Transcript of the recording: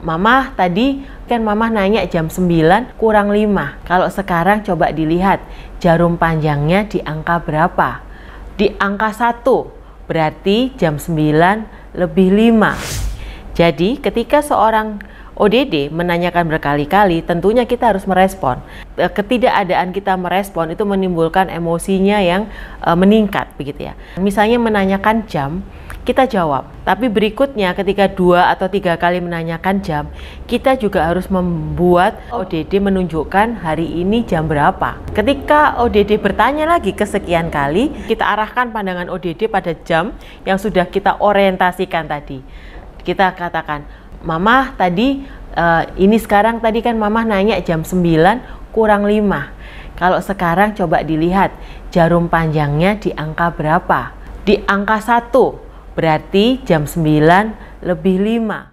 Mama tadi kan Mama nanya jam 9 kurang 5. Kalau sekarang coba dilihat jarum panjangnya di angka berapa? Di angka 1. Berarti jam 9 lebih 5. Jadi ketika seorang ODD menanyakan berkali-kali tentunya kita harus merespon. Eh, ketidakadaan kita merespon itu menimbulkan emosinya yang eh, meningkat begitu ya. Misalnya menanyakan jam kita jawab. Tapi berikutnya ketika dua atau tiga kali menanyakan jam, kita juga harus membuat ODD menunjukkan hari ini jam berapa. Ketika ODD bertanya lagi kesekian kali, kita arahkan pandangan ODD pada jam yang sudah kita orientasikan tadi. Kita katakan, "Mama, tadi eh, ini sekarang tadi kan Mama nanya jam 9 kurang 5." Kalau sekarang coba dilihat jarum panjangnya di angka berapa? Di angka 1 Berarti jam 9 lebih 5.